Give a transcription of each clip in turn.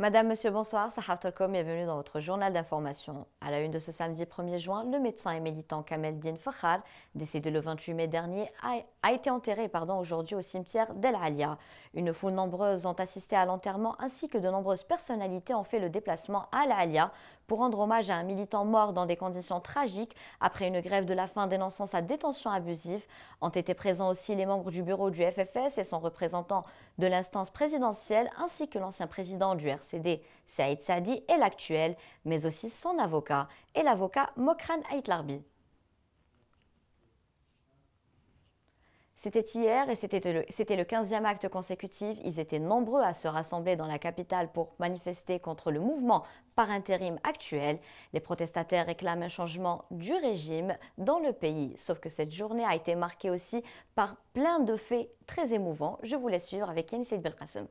Madame, Monsieur, bonsoir. Sahar est bienvenue dans votre journal d'information. À la une de ce samedi 1er juin, le médecin et militant Kamel Din Fakhar, décédé le 28 mai dernier, a, été enterré aujourd'hui au cimetière d'El Alia. Une foule nombreuse ont assisté à l'enterrement ainsi que de nombreuses personnalités ont fait le déplacement à Al Alia pour rendre hommage à un militant mort dans des conditions tragiques après une grève de la faim dénonçant sa détention abusive. Ont été présents aussi les membres du bureau du FFS et son représentant de l'instance présidentielle, ainsi que l'ancien président du RCD, Saïd Sadi, et l'actuel, mais aussi son avocat et l'avocat Mokran Aitlarbi. C'était hier et c'était le, le 15e acte consécutif. Ils étaient nombreux à se rassembler dans la capitale pour manifester contre le mouvement par intérim actuel. Les protestataires réclament un changement du régime dans le pays. Sauf que cette journée a été marquée aussi par plein de faits très émouvants. Je vous laisse suivre avec Yannis Belkacem.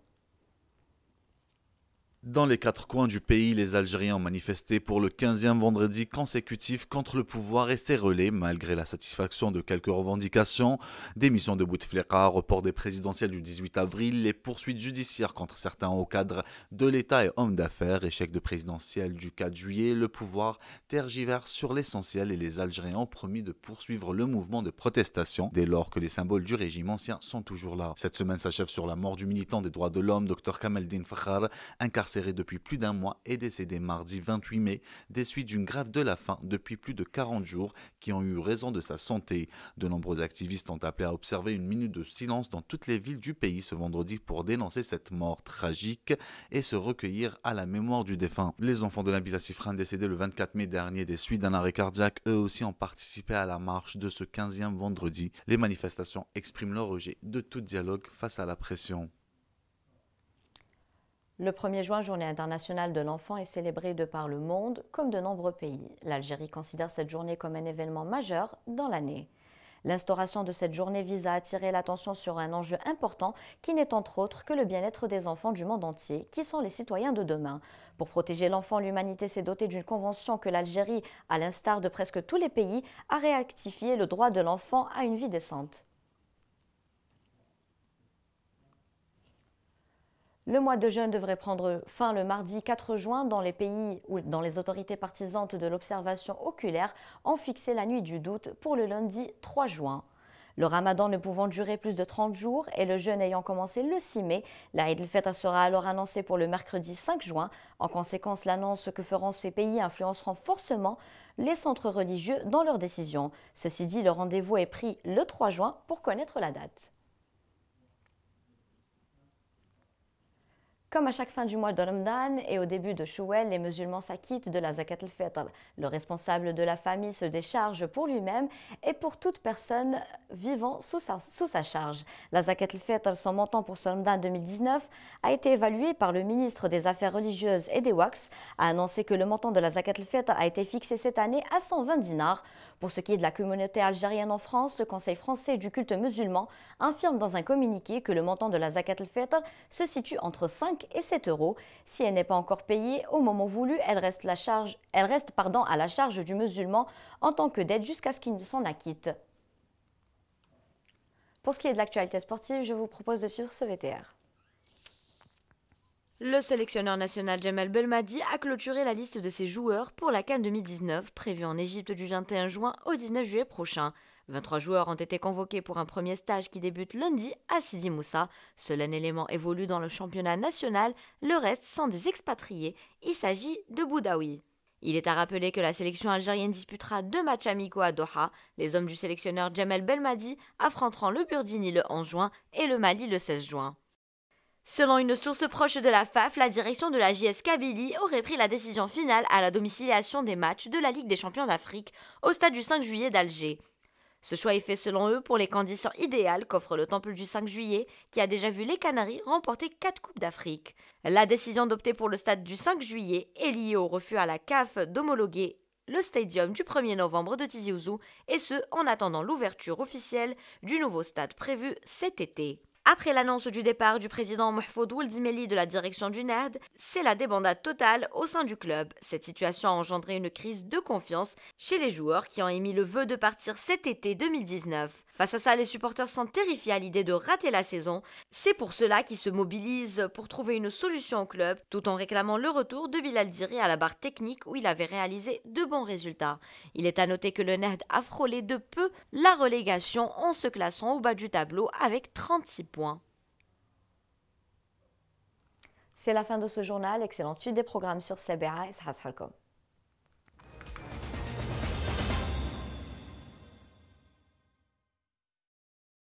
Dans les quatre coins du pays, les Algériens ont manifesté pour le 15e vendredi consécutif contre le pouvoir et ses relais, malgré la satisfaction de quelques revendications, démission de Bouteflika, report des présidentielles du 18 avril, les poursuites judiciaires contre certains hauts cadres de l'État et hommes d'affaires, échec de présidentielle du 4 juillet, le pouvoir tergiverse sur l'essentiel et les Algériens ont promis de poursuivre le mouvement de protestation dès lors que les symboles du régime ancien sont toujours là. Cette semaine s'achève sur la mort du militant des droits de l'homme, Dr Kameldine Fakhar, incarcéré depuis plus d'un mois, et décédé mardi 28 mai des suites d'une grève de la faim depuis plus de 40 jours qui ont eu raison de sa santé. De nombreux activistes ont appelé à observer une minute de silence dans toutes les villes du pays ce vendredi pour dénoncer cette mort tragique et se recueillir à la mémoire du défunt. Les enfants de l'habitat Sifrin décédés le 24 mai dernier des suites d'un arrêt cardiaque, eux aussi ont participé à la marche de ce 15e vendredi. Les manifestations expriment leur rejet de tout dialogue face à la pression. Le 1er juin, Journée internationale de l'enfant, est célébrée de par le monde, comme de nombreux pays. L'Algérie considère cette journée comme un événement majeur dans l'année. L'instauration de cette journée vise à attirer l'attention sur un enjeu important qui n'est entre autres que le bien-être des enfants du monde entier, qui sont les citoyens de demain. Pour protéger l'enfant, l'humanité s'est dotée d'une convention que l'Algérie, à l'instar de presque tous les pays, a réactifié le droit de l'enfant à une vie décente. Le mois de jeûne devrait prendre fin le mardi 4 juin dans les pays où dans les autorités partisanes de l'observation oculaire ont fixé la nuit du doute pour le lundi 3 juin. Le ramadan ne pouvant durer plus de 30 jours et le jeûne ayant commencé le 6 mai, la Eid sera alors annoncée pour le mercredi 5 juin. En conséquence, l'annonce que feront ces pays influenceront forcément les centres religieux dans leurs décisions. Ceci dit, le rendez-vous est pris le 3 juin pour connaître la date. Comme à chaque fin du mois de Ramadan et au début de Shouel, les musulmans s'acquittent de la zakat al-fitr. Le responsable de la famille se décharge pour lui-même et pour toute personne vivant sous sa, charge. La zakat al-fitr, son montant pour ce Ramadan 2019, a été évalué par le ministre des Affaires religieuses et des Wax, a annoncé que le montant de la zakat al-fitr a été fixé cette année à 120 dinars. Pour ce qui est de la communauté algérienne en France, le Conseil français du culte musulman infirme dans un communiqué que le montant de la zakat al-fitr se situe entre 5 et 7 euros. Si elle n'est pas encore payée au moment voulu, elle reste, la charge, elle reste pardon, à la charge du musulman en tant que dette jusqu'à ce qu'il ne s'en acquitte. Pour ce qui est de l'actualité sportive, je vous propose de suivre ce VTR. Le sélectionneur national Jamal Belmadi a clôturé la liste de ses joueurs pour la Cannes 2019 prévue en Égypte du 21 juin au 19 juillet prochain. 23 joueurs ont été convoqués pour un premier stage qui débute lundi à Sidi Moussa. Seul un élément évolue dans le championnat national, le reste sont des expatriés. Il s'agit de Boudaoui. Il est à rappeler que la sélection algérienne disputera deux matchs amicaux à Doha. Les hommes du sélectionneur Jamel Belmadi affronteront le Burdini le 11 juin et le Mali le 16 juin. Selon une source proche de la FAF, la direction de la JS Kabylie aurait pris la décision finale à la domiciliation des matchs de la Ligue des champions d'Afrique au stade du 5 juillet d'Alger. Ce choix est fait selon eux pour les conditions idéales qu'offre le Temple du 5 juillet, qui a déjà vu les Canaries remporter 4 Coupes d'Afrique. La décision d'opter pour le stade du 5 juillet est liée au refus à la CAF d'homologuer le stadium du 1er novembre de Tizi Ouzou, et ce en attendant l'ouverture officielle du nouveau stade prévu cet été. Après l'annonce du départ du président Mahfoud de la direction du NERD, c'est la débandade totale au sein du club. Cette situation a engendré une crise de confiance chez les joueurs qui ont émis le vœu de partir cet été 2019. Face à ça, les supporters sont terrifiés à l'idée de rater la saison. C'est pour cela qu'ils se mobilisent pour trouver une solution au club, tout en réclamant le retour de Bilal Diri à la barre technique où il avait réalisé de bons résultats. Il est à noter que le NERD a frôlé de peu la relégation en se classant au bas du tableau avec 30 points. C'est la fin de ce journal. Excellente suite des programmes sur CBA et